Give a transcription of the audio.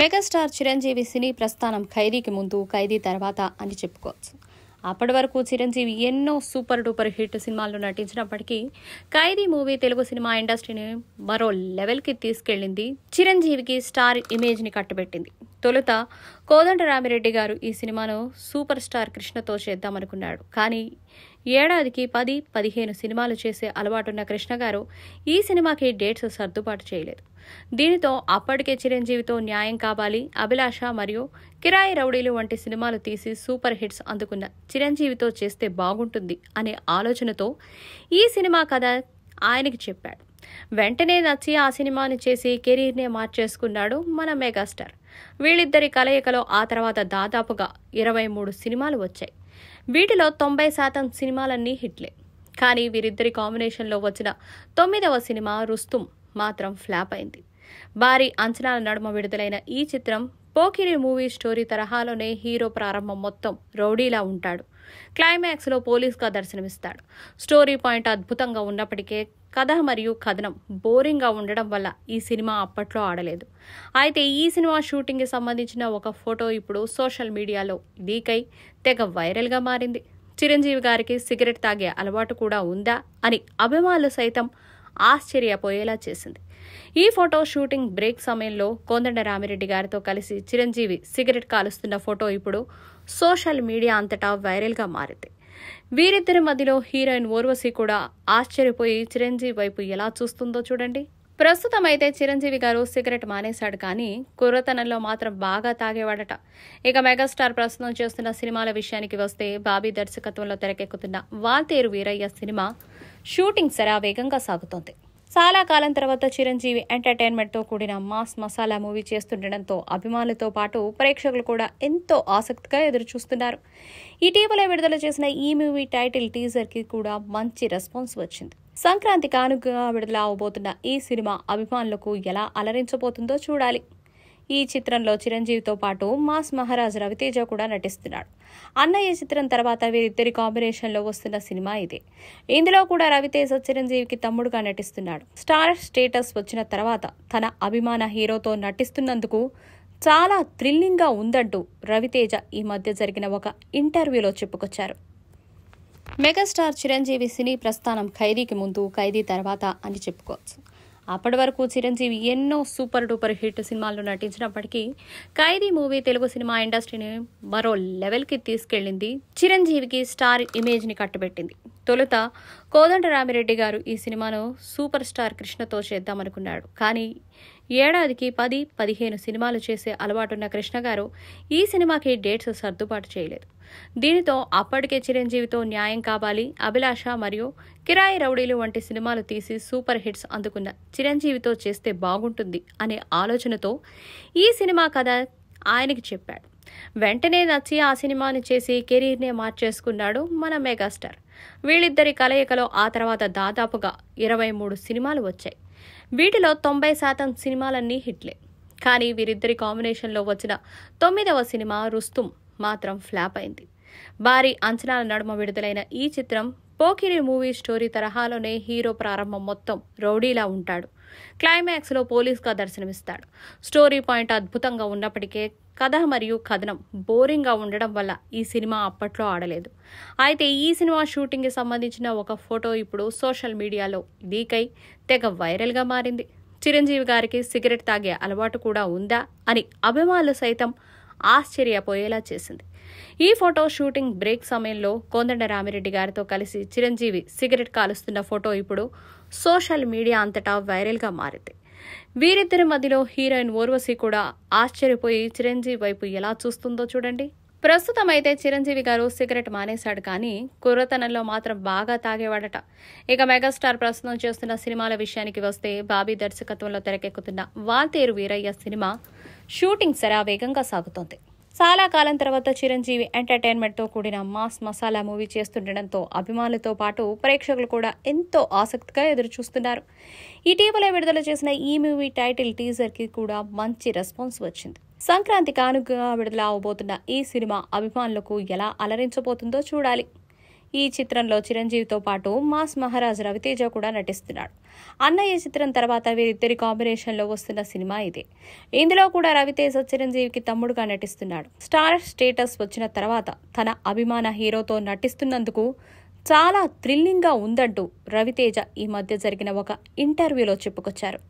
megastar Chiranjeevi సినీ ప్రస్థానం ఖైదీకి ముందు ఖైదీ తర్వాత అని చెప్పుకోవచ్చు అప్పటి వరకు చిరంజీవి ఎన్నో సూపర్ డూపర్ హిట్ సినిమాల్లో నటించినప్పటికీ ఖైదీ మూవీ తెలుగు సినిమా ఇండస్ట్రీని మరో లెవెల్కి తీసుకెళ్లింది చిరంజీవికి స్టార్ ఇమేజ్ని కట్టబెట్టింది తొలుత కోదండరామిరెడ్డి గారు ఈ సినిమాను సూపర్ స్టార్ కృష్ణతో చేద్దామనుకున్నాడు కానీ ఏడాదికి పది పదిహేను సినిమాలు చేసే అలవాటున్న కృష్ణ గారు ఈ సినిమాకి డేట్స్ సర్దుబాటు చేయలేదు దీనితో అప్పటికే చిరంజీవితో న్యాయం కావాలి అభిలాష మరియు కిరాయి రౌడీలు వంటి సినిమాలు తీసి సూపర్ హిట్స్ అందుకున్న చిరంజీవితో చేస్తే బాగుంటుంది అనే ఆలోచనతో ఈ సినిమా కథ ఆయనకి చెప్పాడు వెంటనే నచ్చి ఆ సినిమాని చేసి కెరీర్నే మార్చేసుకున్నాడు మన మెగాస్టార్ వీళ్ళిద్దరి కలయికలో ఆ తర్వాత దాదాపుగా ఇరవై మూడు సినిమాలు వచ్చాయి వీటిలో తొంభై శాతం సినిమాలన్నీ హిట్లే కానీ వీరిద్దరి కాంబినేషన్లో వచ్చిన తొమ్మిదవ సినిమా రుస్తుం మాత్రం ఫ్లాప్ అయింది భారీ అంచనాల నడుమ విడుదలైన ఈ చిత్రం పోకిరి మూవీ స్టోరీ తరహాలోనే హీరో ప్రారంభం మొత్తం రౌడీలా ఉంటాడు క్లైమాక్స్లో పోలీస్గా దర్శనమిస్తాడు స్టోరీ పాయింట్ అద్భుతంగా ఉన్నప్పటికే కథ మరియు కథనం బోరింగ్గా ఉండడం వల్ల ఈ సినిమా అప్పట్లో ఆడలేదు అయితే ఈ సినిమా షూటింగ్కి సంబంధించిన ఒక ఫోటో ఇప్పుడు సోషల్ మీడియాలో లీక్ అయి తెగ వైరల్గా మారింది చిరంజీవి గారికి సిగరెట్ తాగే అలవాటు కూడా ఉందా అని అభిమానులు సైతం ఆశ్చర్యపోయేలా చేసింది ఈ ఫోటో షూటింగ్ బ్రేక్ సమయంలో కోందండ రామిరెడ్డి గారితో కలిసి చిరంజీవి సిగరెట్ కాలుస్తున్న ఫోటో ఇప్పుడు సోషల్ మీడియా అంతటా వైరల్గా మారింది వీరిద్దరి మధ్యలో హీరోయిన్ ఓర్వశి కూడా ఆశ్చర్యపోయి చిరంజీవి వైపు ఎలా చూస్తుందో చూడండి ప్రస్తుతం అయితే చిరంజీవి గారు సిగరెట్ మానేశాడు కానీ కుర్రతనంలో మాత్రం బాగా తాగేవాడట ఇక మెగాస్టార్ ప్రస్తుతం చేస్తున్న సినిమాల విషయానికి వస్తే బాబీ దర్శకత్వంలో తెరకెక్కుతున్న వాల్తేరు వీరయ్య సినిమా షూటింగ్ సరా వేగంగా సాగుతోంది చాలా కాలం తర్వాత చిరంజీవి ఎంటర్టైన్మెంట్తో కూడిన మాస్ మసాలా మూవీ చేస్తుండడంతో అభిమానులతో పాటు ప్రేక్షకులు కూడా ఎంతో ఆసక్తిగా ఎదురుచూస్తున్నారు ఇటీవల విడుదల చేసిన ఈ మూవీ టైటిల్ టీజర్కి కూడా మంచి రెస్పాన్స్ వచ్చింది సంక్రాంతి కానుకగా విడుదల అవబోతున్న ఈ సినిమా అభిమానులకు ఎలా అలరించబోతుందో చూడాలి ఈ చిత్రంలో చిరంజీవితో పాటు మాస్ మహారాజ్ రవితేజ కూడా నటిస్తున్నాడు అన్నయ్య చిత్రం తర్వాత వీరిద్దరి కాంబినేషన్లో వస్తున్న సినిమా ఇదే ఇందులో కూడా రవితేజ చిరంజీవికి తమ్ముడుగా నటిస్తున్నాడు స్టార్ స్టేటస్ వచ్చిన తర్వాత తన అభిమాన హీరోతో నటిస్తున్నందుకు చాలా థ్రిల్లింగ్గా ఉందంటూ రవితేజ ఈ మధ్య జరిగిన ఒక ఇంటర్వ్యూలో చెప్పుకొచ్చారు మెగాస్టార్ చిరంజీవి సినీ ప్రస్థానం ఖైదీకి ముందు ఖైదీ తర్వాత అని చెప్పుకోవచ్చు అప్పటి వరకు చిరంజీవి ఎన్నో సూపర్ డూపర్ హిట్ సినిమాల్లో నటించినప్పటికీ ఖైదీ మూవీ తెలుగు సినిమా ఇండస్ట్రీని మరో లెవెల్కి తీసుకెళ్లింది చిరంజీవికి స్టార్ ఇమేజ్ని కట్టబెట్టింది తొలుత కోదండరామిరెడ్డి గారు ఈ సినిమాను సూపర్ స్టార్ కృష్ణతో చేద్దామనుకున్నాడు కానీ ఏడాదికి పది పదిహేను సినిమాలు చేసే అలవాటున్న కృష్ణ గారు ఈ సినిమాకి డేట్స్ సర్దుబాటు చేయలేదు దీనితో అప్పటికే చిరంజీవితో న్యాయం కావాలి అభిలాష మరియు కిరాయి రౌడీలు వంటి సినిమాలు తీసి సూపర్ హిట్స్ అందుకున్న చిరంజీవితో చేస్తే బాగుంటుంది అనే ఆలోచనతో ఈ సినిమా కథ ఆయనకి చెప్పాడు వెంటనే నచ్చి ఆ సినిమాని చేసి కెరీర్నే మార్చేసుకున్నాడు మన మెగాస్టార్ వీళ్ళిద్దరి కలయికలో ఆ తర్వాత దాదాపుగా ఇరవై మూడు సినిమాలు వచ్చాయి వీటిలో తొంభై శాతం సినిమాలన్నీ హిట్లే కానీ వీరిద్దరి కాంబినేషన్లో వచ్చిన తొమ్మిదవ సినిమా రుస్తుం మాత్రం ఫ్లాప్ అయింది భారీ అంచనాల నడుమ విడుదలైన ఈ చిత్రం పోకిరి మూవీ స్టోరీ తరహాలోనే హీరో ప్రారంభం మొత్తం రౌడీలా ఉంటాడు క్లైమాక్స్లో పోలీస్గా దర్శనమిస్తాడు స్టోరీ పాయింట్ అద్భుతంగా ఉన్నప్పటికే కథ మరియు కథనం బోరింగ్గా ఉండడం వల్ల ఈ సినిమా అప్పట్లో ఆడలేదు అయితే ఈ సినిమా షూటింగ్కి సంబంధించిన ఒక ఫోటో ఇప్పుడు సోషల్ మీడియాలో లీక్ అయి తెగ వైరల్గా మారింది చిరంజీవి గారికి సిగరెట్ తాగే అలవాటు కూడా ఉందా అని అభిమానులు సైతం ఆశ్చర్యపోయేలా చేసింది ఈ ఫోటో షూటింగ్ బ్రేక్ సమయంలో కోందండ రామిరెడ్డి గారితో కలిసి చిరంజీవి సిగరెట్ కాలుస్తున్న ఫోటో ఇప్పుడు సోషల్ మీడియా అంతటా వైరల్గా మారింది వీరిద్దరి మధ్యలో హీరోయిన్ ఓర్వశి కూడా ఆశ్చర్యపోయి చిరంజీవి వైపు ఎలా చూస్తుందో చూడండి ప్రస్తుతం అయితే చిరంజీవి గారు సిగరెట్ మానేశాడు కానీ కుర్రతనంలో మాత్రం బాగా తాగేవాడట ఇక మెగాస్టార్ ప్రస్తుతం చేస్తున్న సినిమాల విషయానికి వస్తే బాబీ దర్శకత్వంలో తెరకెక్కుతున్న వాల్తేరు వీరయ్య సినిమా షూటింగ్ శరావేగంగా సాగుతోంది చాలా కాలం తర్వాత చిరంజీవి ఎంటర్టైన్మెంట్తో కూడిన మాస్ మసాలా మూవీ చేస్తుండడంతో అభిమానులతో పాటు ప్రేక్షకులు కూడా ఎంతో ఆసక్తిగా ఎదురుచూస్తున్నారు ఇటీవల విడుదల చేసిన ఈ మూవీ టైటిల్ టీజర్కి కూడా మంచి రెస్పాన్స్ వచ్చింది సంక్రాంతి కానుకగా విడుదల అవబోతున్న ఈ సినిమా అభిమానులకు ఎలా అలరించబోతుందో చూడాలి ఈ చిత్రంలో చిరంజీవితో పాటు మాస్ మహారాజ్ రవితేజ కూడా నటిస్తున్నాడు అన్నయ్య చిత్రం తర్వాత వీరిద్దరి కాంబినేషన్లో వస్తున్న సినిమా ఇదే ఇందులో కూడా రవితేజ చిరంజీవికి తమ్ముడుగా నటిస్తున్నాడు స్టార్ స్టేటస్ వచ్చిన తర్వాత తన అభిమాన హీరోతో నటిస్తున్నందుకు చాలా థ్రిల్లింగ్గా ఉందంటూ రవితేజ ఈ మధ్య జరిగిన ఒక ఇంటర్వ్యూలో చెప్పుకొచ్చారు